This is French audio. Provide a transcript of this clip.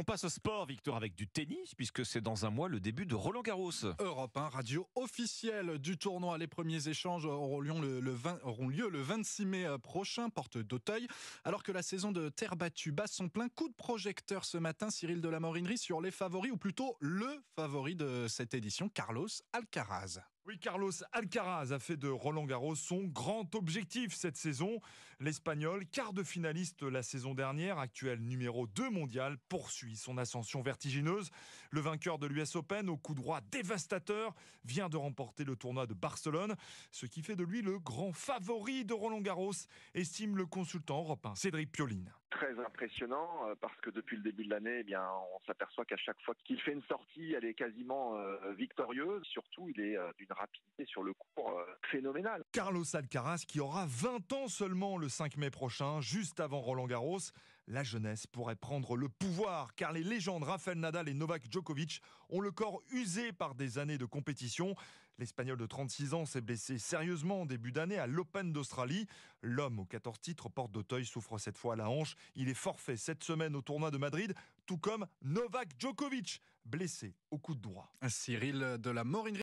On passe au sport, Victor, avec du tennis, puisque c'est dans un mois le début de Roland Garros. Europe 1, radio officielle du tournoi. Les premiers échanges auront lieu le, lieu le 26 mai euh, prochain, porte d'Auteuil. Alors que la saison de terre battue bat son plein coup de projecteur ce matin, Cyril de la sur les favoris, ou plutôt le favori de cette édition, Carlos Alcaraz. Carlos Alcaraz a fait de Roland Garros son grand objectif cette saison. L'Espagnol, quart de finaliste la saison dernière, actuel numéro 2 mondial, poursuit son ascension vertigineuse. Le vainqueur de l'US Open, au coup droit dévastateur, vient de remporter le tournoi de Barcelone, ce qui fait de lui le grand favori de Roland Garros, estime le consultant européen Cédric Pioline très impressionnant euh, parce que depuis le début de l'année, eh bien, on s'aperçoit qu'à chaque fois qu'il fait une sortie, elle est quasiment euh, victorieuse. Surtout, il est euh, d'une rapidité sur le cours phénoménale. Carlos Alcaraz, qui aura 20 ans seulement le 5 mai prochain, juste avant Roland Garros, la jeunesse pourrait prendre le pouvoir, car les légendes Rafael Nadal et Novak Djokovic ont le corps usé par des années de compétition. L'Espagnol de 36 ans s'est blessé sérieusement en début d'année à l'Open d'Australie. L'homme aux 14 titres, porte d'Auteuil, souffre cette fois à la hanche. Il est forfait cette semaine au tournoi de Madrid, tout comme Novak Djokovic, blessé au coup de droit. Cyril de la